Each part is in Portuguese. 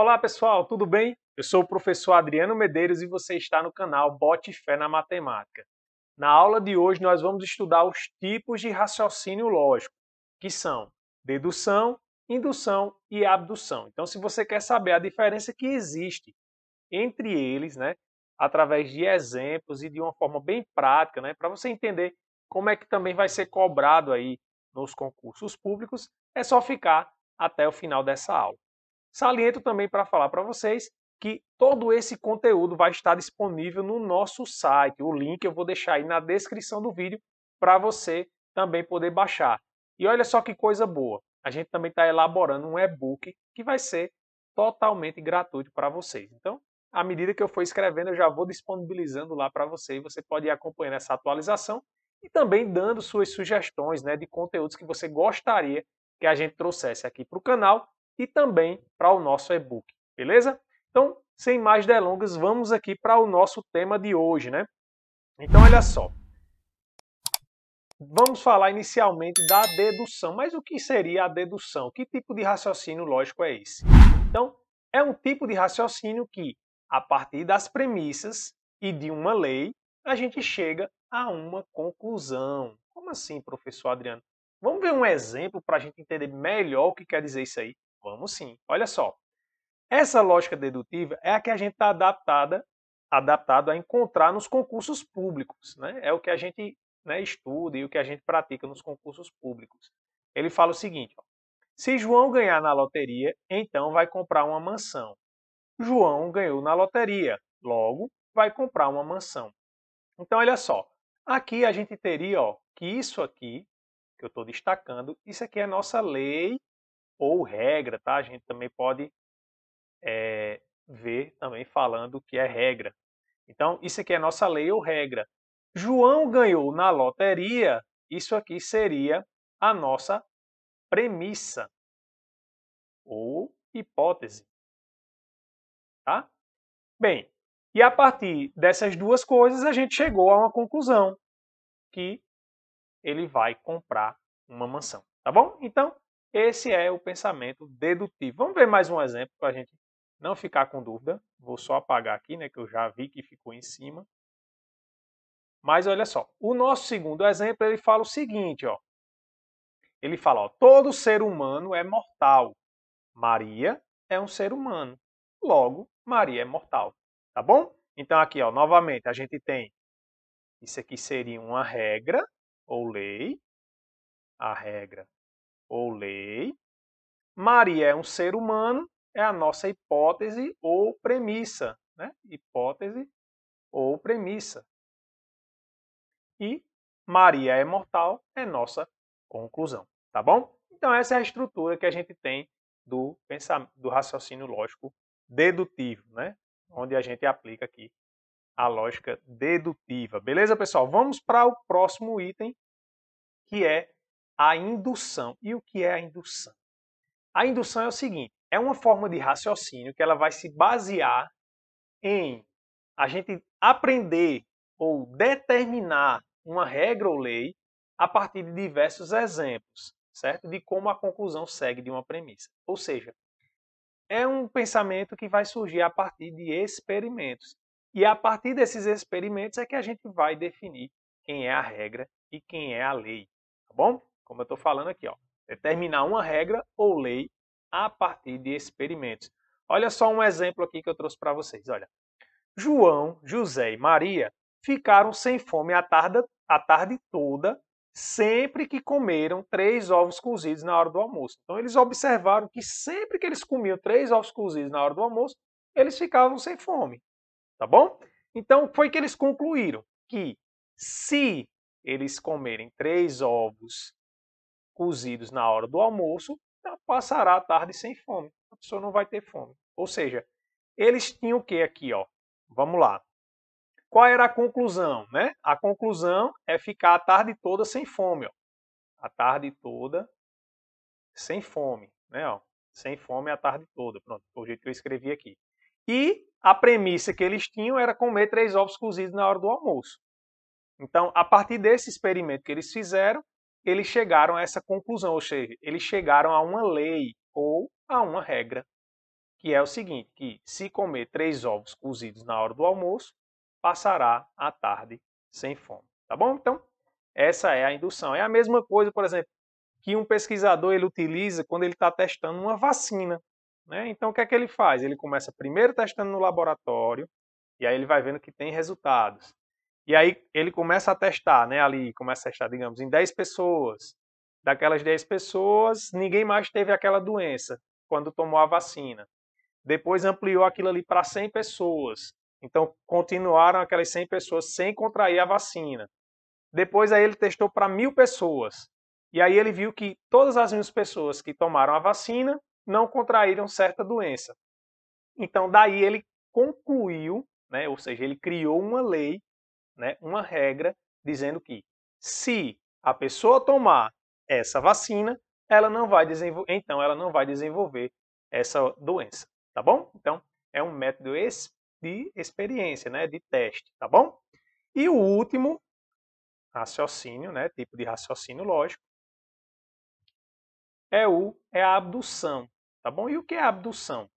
Olá pessoal, tudo bem? Eu sou o professor Adriano Medeiros e você está no canal Bote Fé na Matemática. Na aula de hoje nós vamos estudar os tipos de raciocínio lógico, que são dedução, indução e abdução. Então se você quer saber a diferença que existe entre eles, né, através de exemplos e de uma forma bem prática, né, para você entender como é que também vai ser cobrado aí nos concursos públicos, é só ficar até o final dessa aula. Saliento também para falar para vocês que todo esse conteúdo vai estar disponível no nosso site. O link eu vou deixar aí na descrição do vídeo para você também poder baixar. E olha só que coisa boa, a gente também está elaborando um e-book que vai ser totalmente gratuito para vocês. Então, à medida que eu for escrevendo, eu já vou disponibilizando lá para você e você pode ir acompanhando essa atualização e também dando suas sugestões né, de conteúdos que você gostaria que a gente trouxesse aqui para o canal e também para o nosso e-book, beleza? Então, sem mais delongas, vamos aqui para o nosso tema de hoje, né? Então, olha só. Vamos falar inicialmente da dedução. Mas o que seria a dedução? Que tipo de raciocínio lógico é esse? Então, é um tipo de raciocínio que, a partir das premissas e de uma lei, a gente chega a uma conclusão. Como assim, professor Adriano? Vamos ver um exemplo para a gente entender melhor o que quer dizer isso aí. Vamos sim. Olha só. Essa lógica dedutiva é a que a gente está adaptada, adaptado a encontrar nos concursos públicos. Né? É o que a gente né, estuda e o que a gente pratica nos concursos públicos. Ele fala o seguinte: ó, se João ganhar na loteria, então vai comprar uma mansão. João ganhou na loteria, logo vai comprar uma mansão. Então, olha só, aqui a gente teria ó, que isso aqui, que eu estou destacando, isso aqui é nossa lei ou regra, tá? A gente também pode é, ver também falando que é regra. Então, isso aqui é nossa lei ou regra. João ganhou na loteria, isso aqui seria a nossa premissa ou hipótese. Tá? Bem, e a partir dessas duas coisas a gente chegou a uma conclusão que ele vai comprar uma mansão, tá bom? Então, esse é o pensamento dedutivo. Vamos ver mais um exemplo para a gente não ficar com dúvida. Vou só apagar aqui, né, que eu já vi que ficou em cima. Mas olha só, o nosso segundo exemplo, ele fala o seguinte, ó. Ele fala, ó, todo ser humano é mortal. Maria é um ser humano. Logo, Maria é mortal, tá bom? Então aqui, ó, novamente, a gente tem isso aqui seria uma regra ou lei. A regra ou lei. Maria é um ser humano, é a nossa hipótese ou premissa. Né? Hipótese ou premissa. E Maria é mortal é nossa conclusão. Tá bom? Então, essa é a estrutura que a gente tem do, do raciocínio lógico dedutivo, né? onde a gente aplica aqui a lógica dedutiva. Beleza, pessoal? Vamos para o próximo item, que é a indução. E o que é a indução? A indução é o seguinte: é uma forma de raciocínio que ela vai se basear em a gente aprender ou determinar uma regra ou lei a partir de diversos exemplos, certo? De como a conclusão segue de uma premissa. Ou seja, é um pensamento que vai surgir a partir de experimentos. E a partir desses experimentos é que a gente vai definir quem é a regra e quem é a lei, tá bom? como eu estou falando aqui, ó, determinar uma regra ou lei a partir de experimentos. Olha só um exemplo aqui que eu trouxe para vocês. Olha, João, José e Maria ficaram sem fome a tarde, a tarde toda, sempre que comeram três ovos cozidos na hora do almoço. Então eles observaram que sempre que eles comiam três ovos cozidos na hora do almoço, eles ficavam sem fome. Tá bom? Então foi que eles concluíram que se eles comerem três ovos cozidos na hora do almoço, passará a tarde sem fome. A pessoa não vai ter fome. Ou seja, eles tinham o que aqui, ó? Vamos lá. Qual era a conclusão, né? A conclusão é ficar a tarde toda sem fome, ó. A tarde toda sem fome, né, ó. Sem fome a tarde toda, pronto, foi o jeito que eu escrevi aqui. E a premissa que eles tinham era comer três ovos cozidos na hora do almoço. Então, a partir desse experimento que eles fizeram, eles chegaram a essa conclusão, ou seja, eles chegaram a uma lei ou a uma regra, que é o seguinte, que se comer três ovos cozidos na hora do almoço, passará a tarde sem fome. Tá bom? Então, essa é a indução. É a mesma coisa, por exemplo, que um pesquisador ele utiliza quando ele está testando uma vacina. Né? Então, o que é que ele faz? Ele começa primeiro testando no laboratório, e aí ele vai vendo que tem resultados. E aí ele começa a testar, né? Ali começa a testar, digamos, em 10 pessoas. Daquelas 10 pessoas, ninguém mais teve aquela doença quando tomou a vacina. Depois ampliou aquilo ali para 100 pessoas. Então continuaram aquelas 100 pessoas sem contrair a vacina. Depois aí ele testou para mil pessoas. E aí ele viu que todas as mil pessoas que tomaram a vacina não contraíram certa doença. Então daí ele concluiu, né, ou seja, ele criou uma lei né, uma regra dizendo que se a pessoa tomar essa vacina, ela não vai desenvolver, então ela não vai desenvolver essa doença, tá bom? Então é um método de experiência, né, de teste, tá bom? E o último raciocínio, né, tipo de raciocínio lógico, é o é a abdução, tá bom? E o que é abdução?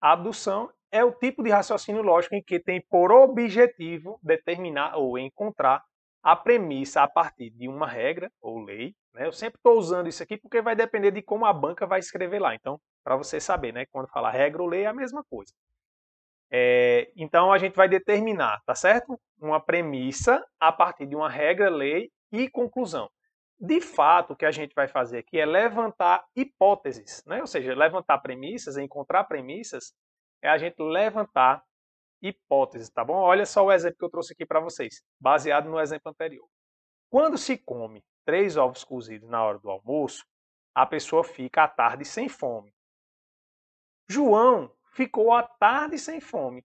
A abdução é o tipo de raciocínio lógico em que tem por objetivo determinar ou encontrar a premissa a partir de uma regra ou lei. Né? Eu sempre estou usando isso aqui porque vai depender de como a banca vai escrever lá. Então, para você saber, né? quando falar regra ou lei é a mesma coisa. É, então, a gente vai determinar, tá certo? Uma premissa a partir de uma regra, lei e conclusão. De fato, o que a gente vai fazer aqui é levantar hipóteses, né? ou seja, levantar premissas, encontrar premissas é a gente levantar hipóteses, tá bom? Olha só o exemplo que eu trouxe aqui para vocês, baseado no exemplo anterior. Quando se come três ovos cozidos na hora do almoço, a pessoa fica à tarde sem fome. João ficou à tarde sem fome.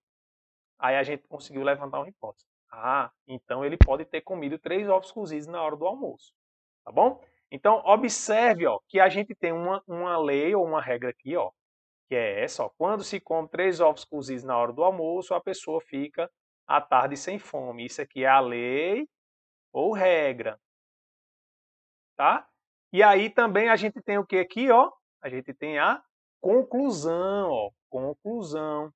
Aí a gente conseguiu levantar uma hipótese. Ah, então ele pode ter comido três ovos cozidos na hora do almoço. Tá bom? Então, observe ó, que a gente tem uma, uma lei ou uma regra aqui ó, que é essa, ó, quando se come três ovos cozidos na hora do almoço, a pessoa fica à tarde sem fome. Isso aqui é a lei ou regra, tá? E aí também a gente tem o que aqui, ó? A gente tem a conclusão, ó, conclusão.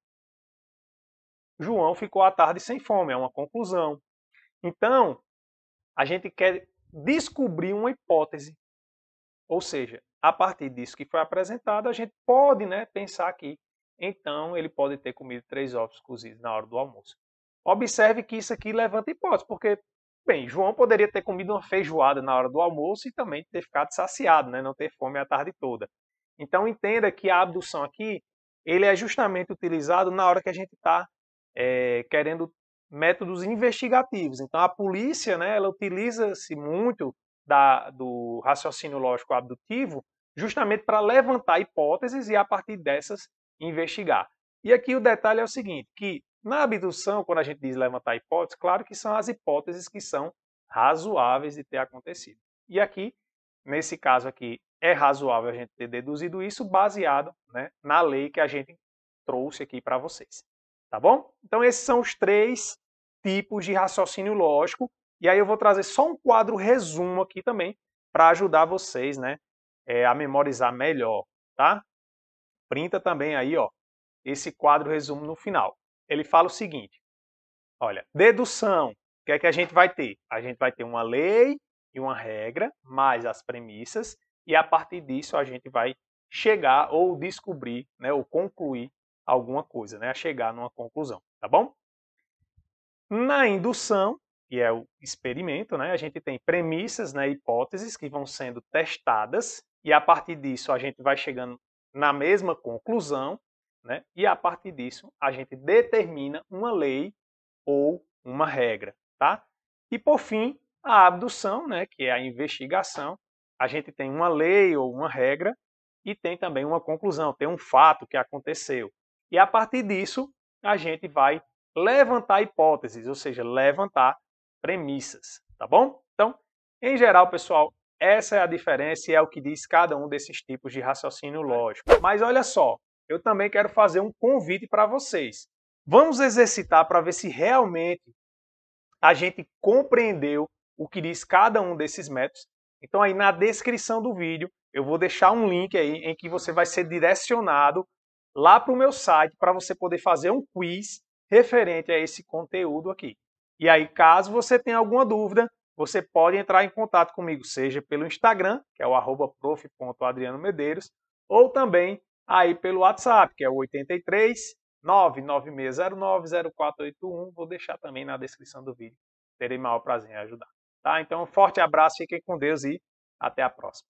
João ficou à tarde sem fome, é uma conclusão. Então, a gente quer descobrir uma hipótese. Ou seja, a partir disso que foi apresentado, a gente pode né, pensar que Então, ele pode ter comido três ovos cozidos na hora do almoço. Observe que isso aqui levanta hipótese, porque, bem, João poderia ter comido uma feijoada na hora do almoço e também ter ficado saciado, né, não ter fome a tarde toda. Então, entenda que a abdução aqui ele é justamente utilizado na hora que a gente está é, eh, querendo métodos investigativos. Então, a polícia né, ela utiliza-se muito da, do raciocínio lógico abdutivo, justamente para levantar hipóteses e, a partir dessas, investigar. E aqui o detalhe é o seguinte, que na abdução, quando a gente diz levantar hipóteses, claro que são as hipóteses que são razoáveis de ter acontecido. E aqui, nesse caso aqui, é razoável a gente ter deduzido isso baseado né, na lei que a gente trouxe aqui para vocês. Tá bom? Então, esses são os três tipos de raciocínio lógico e aí eu vou trazer só um quadro resumo aqui também para ajudar vocês, né, é, a memorizar melhor, tá? Printa também aí, ó, esse quadro resumo no final. Ele fala o seguinte: olha, dedução. O que é que a gente vai ter? A gente vai ter uma lei e uma regra, mais as premissas, e a partir disso a gente vai chegar ou descobrir, né, ou concluir alguma coisa, né, a chegar numa conclusão, tá bom? Na indução, que é o experimento, né? A gente tem premissas, né, hipóteses que vão sendo testadas e a partir disso a gente vai chegando na mesma conclusão, né? E a partir disso a gente determina uma lei ou uma regra, tá? E por fim, a abdução, né, que é a investigação, a gente tem uma lei ou uma regra e tem também uma conclusão, tem um fato que aconteceu. E a partir disso, a gente vai levantar hipóteses, ou seja, levantar premissas, tá bom? Então, em geral, pessoal, essa é a diferença e é o que diz cada um desses tipos de raciocínio lógico. Mas olha só, eu também quero fazer um convite para vocês. Vamos exercitar para ver se realmente a gente compreendeu o que diz cada um desses métodos. Então aí na descrição do vídeo eu vou deixar um link aí em que você vai ser direcionado lá para o meu site para você poder fazer um quiz referente a esse conteúdo aqui. E aí, caso você tenha alguma dúvida, você pode entrar em contato comigo, seja pelo Instagram, que é o arroba prof.adrianomedeiros, ou também aí pelo WhatsApp, que é o 83 996090481. Vou deixar também na descrição do vídeo. Terei maior prazer em ajudar. Tá? Então, um forte abraço, fiquem com Deus e até a próxima.